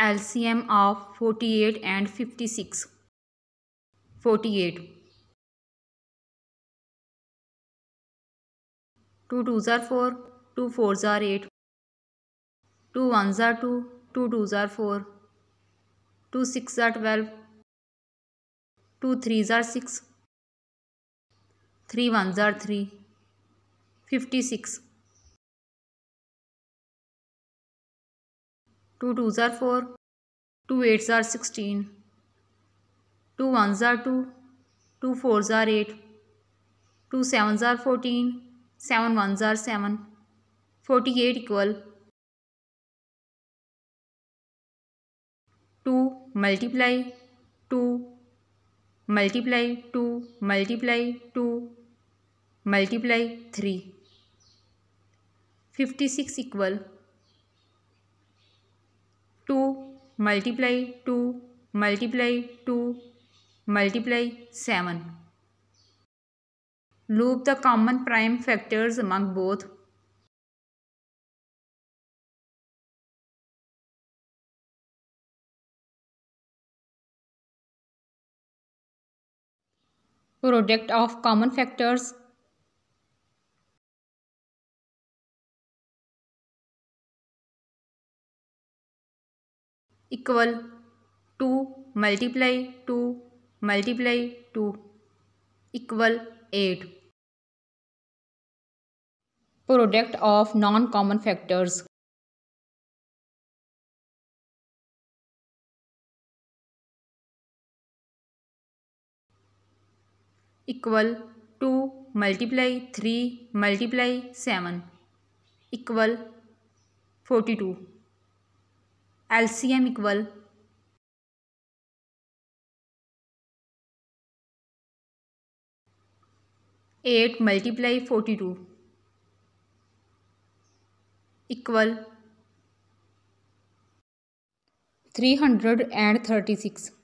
LCM of forty eight and fifty six forty eight two two ज़ार four two four ज़ार eight two one ज़ार two two two ज़ार four two six ज़ार twelve two three ज़ार six three one ज़ार three fifty six two two ज़ार four two eight ज़ार sixteen two one ज़ार टू टू फोर ज़ार एट टू सेवन ज़ार फोटीन सेवन वन ज़ार seven forty eight equal two multiply two multiply two multiply two multiply three fifty six equal multiply 2 multiply 2 multiply 7 loop the common prime factors among both product of common factors equal two multiply two multiply two equal eight product of non common factors equal two multiply three multiply seven equal forty two LCM equal eight multiply forty two equal three hundred and thirty six